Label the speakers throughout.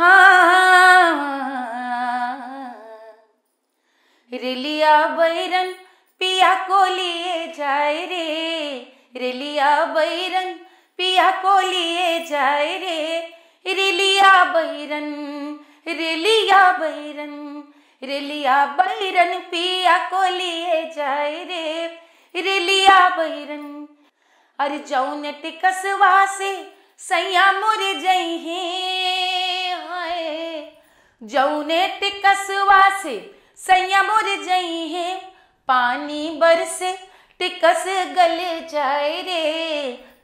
Speaker 1: हाँ। रिलिया बैरन पिया को लिए जाए रे रिलिया बैरन पिया को लिए जाए रे रिलिया बैरन रिलिया बैरन रिलिया बैरन पिया को लिए जाए रे रिलिया बैरन अरे जौन टिकसवा से सैया मुर जाई है जौने टिकसवा से सैया उड़ जई है पानी बरसे टिकस गल जाए रे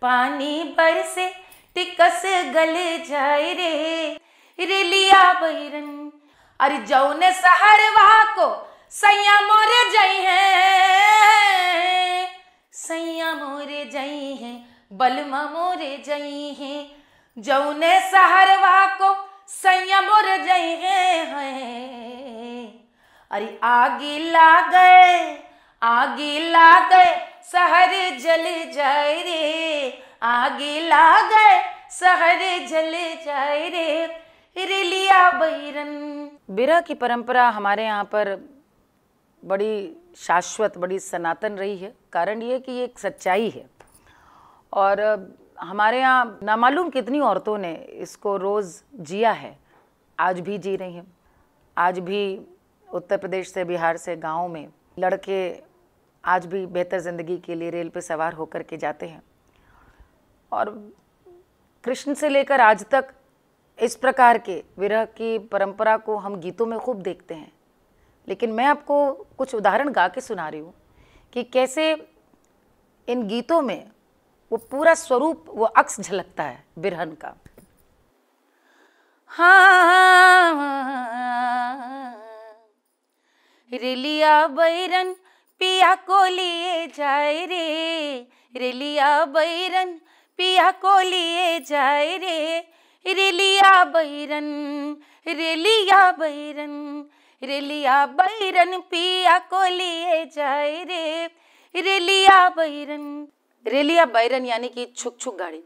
Speaker 1: पानी बरसे टिकस गल जाए रे रिलिया बैरन अरे जौने सहरवा को सैया मोरे जई है सैया मोरे जई है बलमा मोरे जई है जौने सहरवा को संयम और जय हैं अरे आगे ला गए आगे ला गए शहर जल जाए रे आगे ला गए शहर जल जाए रे रिलिया बैरन बिरह की परंपरा हमारे यहाँ पर बड़ी शाश्वत बड़ी सनातन रही है कारण ये कि ये एक सच्चाई है और हमारे यहाँ नामालूम कितनी औरतों ने इसको रोज़ जिया है आज भी जी रही हैं आज भी उत्तर प्रदेश से बिहार से गाँव में लड़के आज भी बेहतर ज़िंदगी के लिए रेल पर सवार होकर के जाते हैं और कृष्ण से लेकर आज तक इस प्रकार के विरह की परंपरा को हम गीतों में खूब देखते हैं लेकिन मैं आपको कुछ उदाहरण गा के सुना रही हूँ कि कैसे इन गीतों में वो पूरा स्वरूप वो अक्स झलकता है बिरहन का हाँ रेलिया बैरन पिया को लिए जाए रे रिलिया बैरन पिया को लिए जाए रे रिलिया बैरन रिलिया बैरन रिलिया बैरन पिया को लिए जाए रे रिलिया बैरन रेल या बैरन यानी कि छुक छुक गाड़ी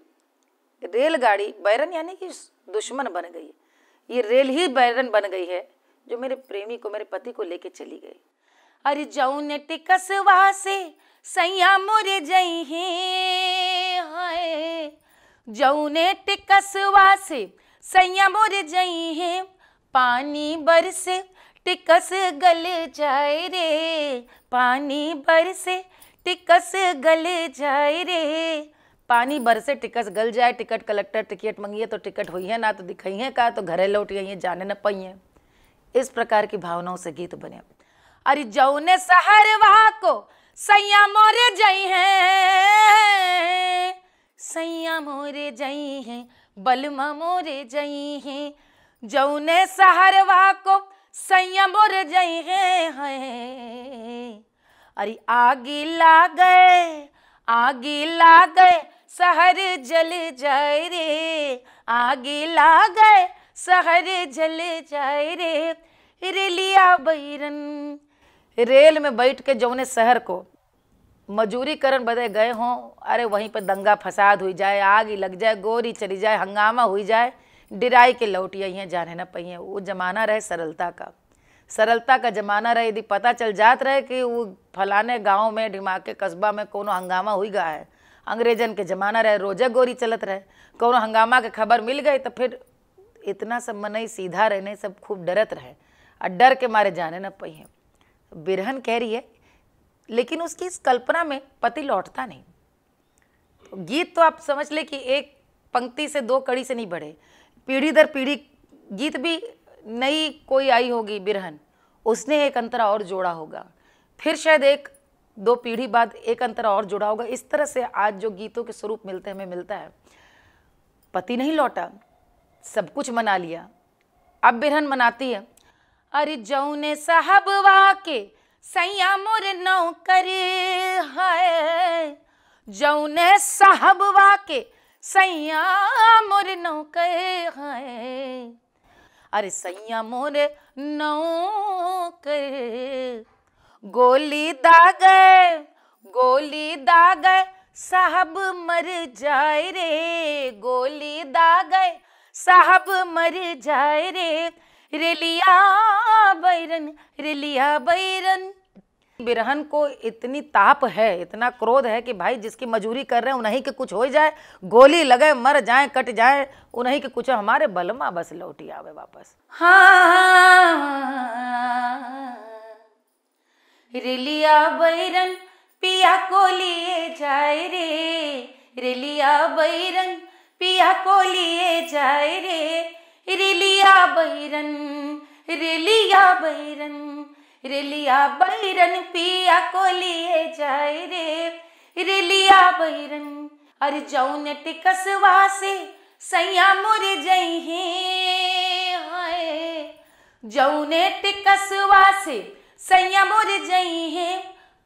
Speaker 1: रेलगाड़ी बैरन यानी कि दुश्मन बन गई ये रेल ही बैरन बन गई है जो मेरे प्रेमी को मेरे पति को लेके चली गई अरे जौन टिकसवा से सैया मोरे जई है जौने टिकसवा से सैया मोरे जई है पानी बरसे टिकस गल जाए रे पानी बरसे टिकस गल जाए रे पानी भर से टिकस गल जाए टिकट कलेक्टर टिकट मंगिए तो टिकट हुई है ना तो दिखाई है का तो घरे लौट गई है जाने न पाई है इस प्रकार की भावनाओं से गीत बने अरे जौने सहर वहा को सैया मोरे जई है सैया मोरे जई है बलमा मोरे जई है जौने सहर वहा को अरे आगे ला गए आगे ला गए शहर जल जाए रे आगे ला गए शहर जल जाए रे रेलिया बैरन रेल में बैठ के जौने शहर को मजूरी करण बदे गए हों अरे वहीं पर दंगा फसाद हुई जाए आग लग जाए गोरी चली जाए हंगामा हुई जाए डिराई के लौटिया यहाँ जाने न पहिए वो जमाना रहे सरलता का सरलता का ज़माना रहे यदि पता चल जात रहे कि वो फलाने गांव में ढिमाके कस्बा में कोनो हंगामा हुई गया है अंग्रेजन के ज़माना रहे रोजे गोरी चलत रहे कोनो हंगामा के खबर मिल गई तो फिर इतना सब ही सीधा रहने सब खूब डरत रहे और डर के मारे जाने न पहिए बिरहन कह रही है लेकिन उसकी इस कल्पना में पति लौटता नहीं तो गीत तो आप समझ ले कि एक पंक्ति से दो कड़ी से नहीं बढ़े पीढ़ी दर पीढ़ी गीत भी नई कोई आई होगी बिरहन उसने एक अंतरा और जोड़ा होगा फिर शायद एक दो पीढ़ी बाद एक अंतरा और जुड़ा होगा इस तरह से आज जो गीतों के स्वरूप मिलते हमें मिलता है पति नहीं लौटा सब कुछ मना लिया अब बिरहन मनाती है अरे जौने साहब वाह के सैया मोर नौकर है जौने साहब वाह के सैया मोर नौकर है अरे सैया मोरे नौकर गोली दागे गोली दागे साहब मर जाए रे गोली दागे साहब मर जाए रे रिलिया बैरन रिलिया बैरन बिरहन को इतनी ताप है इतना क्रोध है कि भाई जिसकी मजूरी कर रहे हैं उन्हीं के कुछ हो जाए गोली लगे मर जाए कट जाए उन्हीं के कुछ हमारे बलमा बस लौटी आवे वापस हाँ, रिलिया बैरन पिया को लिए जाए रे रिलिया बैरन पिया को लिए जाए रे रिलिया बैरन रिलिया बैरन रेलिया बैरन पिया को लिए जाए रे रेलिया बैरन अरे ने टिकसवा से सैया मुर जई है ने टिकसवा से सैया मुर जई है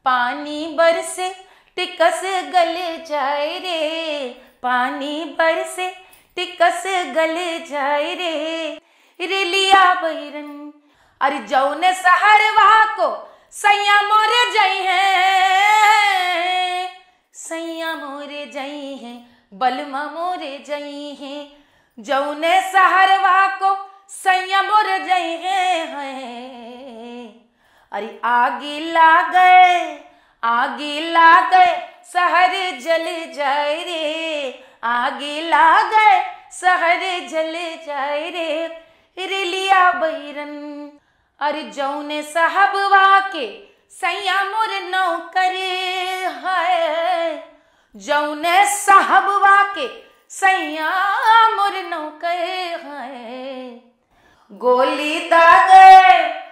Speaker 1: पानी बरसे टिकस गल जाए रे पानी बरसे टिकस गल जाए रे रेलिया बैरन अरे जौने वहा को सैया मोरे जई है सैया मोरे जई है बलमा मोरे जई है जौने वहा को सैया मोरे जई है अरे आगे ला गए आगे ला गए सहर जल जाए रे आगे ला गए सहर जल जाए रे रिलिया बैरन अर जौन साहबवा के सैया मोर नौकर है जौन साहब के सैया मोर नौकर है गोली दागे